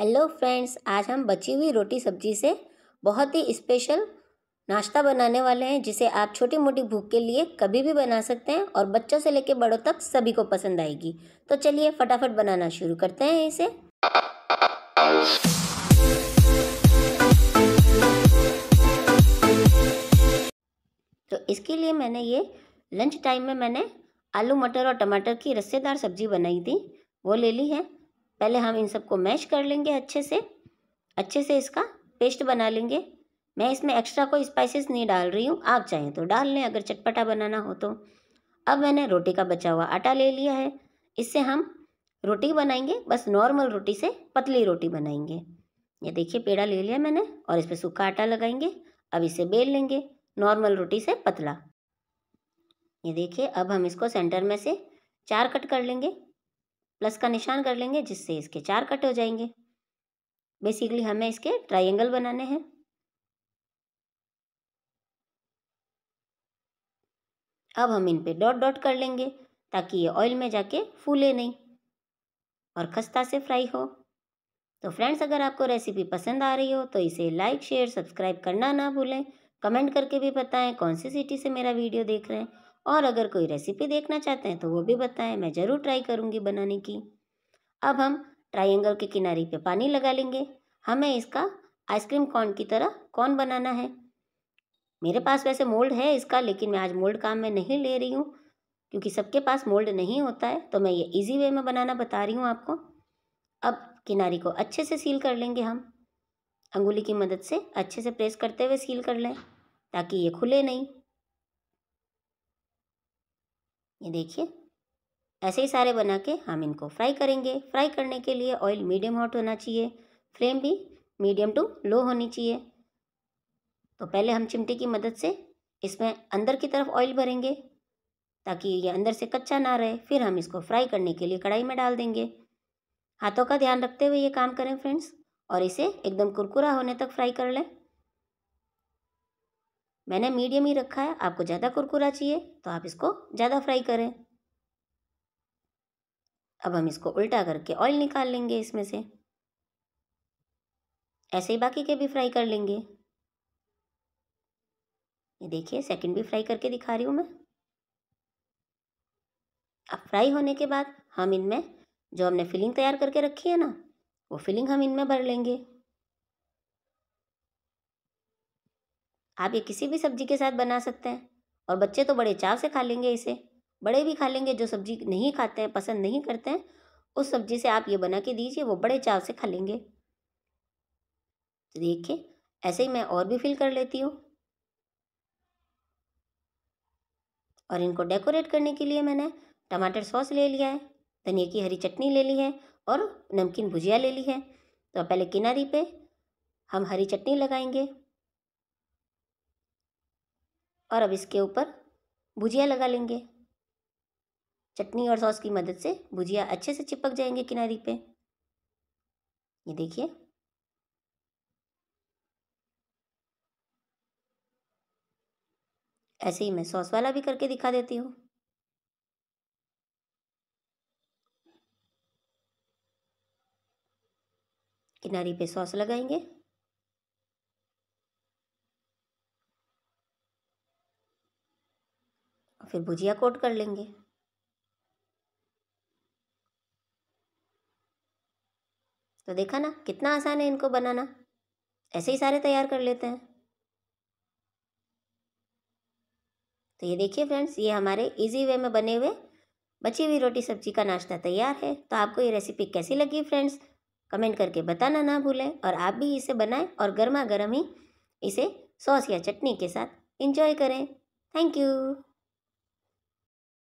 hello friends आज हम बची हुई रोटी सब्जी से बहुत ही स्पेशल नाश्ता बनाने वाले हैं जिसे आप छोटी मोटी भूख के लिए कभी भी बना सकते हैं और बच्चों से लेकर बड़ों तक सभी को पसंद आएगी तो चलिए फटाफट बनाना शुरू करते हैं इसे तो इसके लिए मैंने ये लंच टाइम में मैंने आलू मटर और टमाटर की रस्सेदार सब्जी बनाई थी वो ले ली है पहले हम इन सबको मैश कर लेंगे अच्छे से अच्छे से इसका पेस्ट बना लेंगे मैं इसमें एक्स्ट्रा कोई स्पाइसेस नहीं डाल रही हूँ आप चाहें तो डाल लें अगर चटपटा बनाना हो तो अब मैंने रोटी का बचा हुआ आटा ले लिया है इससे हम रोटी बनाएंगे बस नॉर्मल रोटी से पतली रोटी बनाएंगे ये देखिए पेड़ा ले लिया मैंने और इस पर सूखा आटा लगाएंगे अब इसे बेल लेंगे नॉर्मल रोटी से पतला ये देखिए अब हम इसको सेंटर में से चार कट कर लेंगे प्लस का निशान कर लेंगे जिससे इसके चार कट हो जाएंगे बेसिकली हमें इसके ट्राइंगल बनाने हैं अब हम इन पे डॉट डॉट कर लेंगे ताकि ये ऑयल में जाके फूले नहीं और खस्ता से फ्राई हो तो फ्रेंड्स अगर आपको रेसिपी पसंद आ रही हो तो इसे लाइक शेयर सब्सक्राइब करना ना भूलें कमेंट करके भी बताएं कौन सी सिटी से मेरा वीडियो देख रहे हैं और अगर कोई रेसिपी देखना चाहते हैं तो वो भी बताएं मैं ज़रूर ट्राई करूँगी बनाने की अब हम ट्राइंगल के किनारे पे पानी लगा लेंगे हमें इसका आइसक्रीम कॉर्न की तरह कौन बनाना है मेरे पास वैसे मोल्ड है इसका लेकिन मैं आज मोल्ड काम में नहीं ले रही हूँ क्योंकि सबके पास मोल्ड नहीं होता है तो मैं ये इजी वे में बनाना बता रही हूँ आपको अब किनारी को अच्छे से सील कर लेंगे हम अंगुली की मदद से अच्छे से प्रेस करते हुए सील कर लें ताकि ये खुले नहीं ये देखिए ऐसे ही सारे बना के हम इनको फ्राई करेंगे फ्राई करने के लिए ऑयल मीडियम हॉट होना चाहिए फ्लेम भी मीडियम टू लो होनी चाहिए तो पहले हम चिमटे की मदद से इसमें अंदर की तरफ ऑयल भरेंगे ताकि ये अंदर से कच्चा ना रहे फिर हम इसको फ्राई करने के लिए कढ़ाई में डाल देंगे हाथों का ध्यान रखते हुए ये काम करें फ्रेंड्स और इसे एकदम कुरकुरा होने तक फ्राई कर लें मैंने मीडियम ही रखा है आपको ज़्यादा कुरकुरा चाहिए तो आप इसको ज़्यादा फ्राई करें अब हम इसको उल्टा करके ऑयल निकाल लेंगे इसमें से ऐसे ही बाकी के भी फ्राई कर लेंगे ये देखिए सेकंड भी फ्राई करके दिखा रही हूँ मैं अब फ्राई होने के बाद हम इनमें जो हमने फिलिंग तैयार करके रखी है ना वो फिलिंग हम इनमें भर लेंगे आप ये किसी भी सब्जी के साथ बना सकते हैं और बच्चे तो बड़े चाव से खा लेंगे इसे बड़े भी खा लेंगे जो सब्जी नहीं खाते हैं पसंद नहीं करते हैं उस सब्जी से आप ये बना के दीजिए वो बड़े चाव से खा लेंगे तो देखिए ऐसे ही मैं और भी फिल कर लेती हूँ और इनको डेकोरेट करने के लिए मैंने टमाटर सॉस ले लिया है धनिया की हरी चटनी ले ली है और नमकीन भुजिया ले ली है तो पहले किनारी पे हम हरी चटनी लगाएंगे और अब इसके ऊपर भुजिया लगा लेंगे चटनी और सॉस की मदद से भुजिया अच्छे से चिपक जाएंगे किनारी पे ये देखिए ऐसे ही मैं सॉस वाला भी करके दिखा देती हूँ किनारी पे सॉस लगाएंगे फिर भुजिया कोट कर लेंगे तो देखा ना कितना आसान है इनको बनाना ऐसे ही सारे तैयार कर लेते हैं तो ये देखिए फ्रेंड्स ये हमारे इजी वे में बने हुए बची हुई रोटी सब्जी का नाश्ता तैयार है तो आपको ये रेसिपी कैसी लगी फ्रेंड्स कमेंट करके बताना ना भूलें और आप भी इसे बनाएं और गर्मा गर्म ही इसे सॉस या चटनी के साथ इंजॉय करें थैंक यू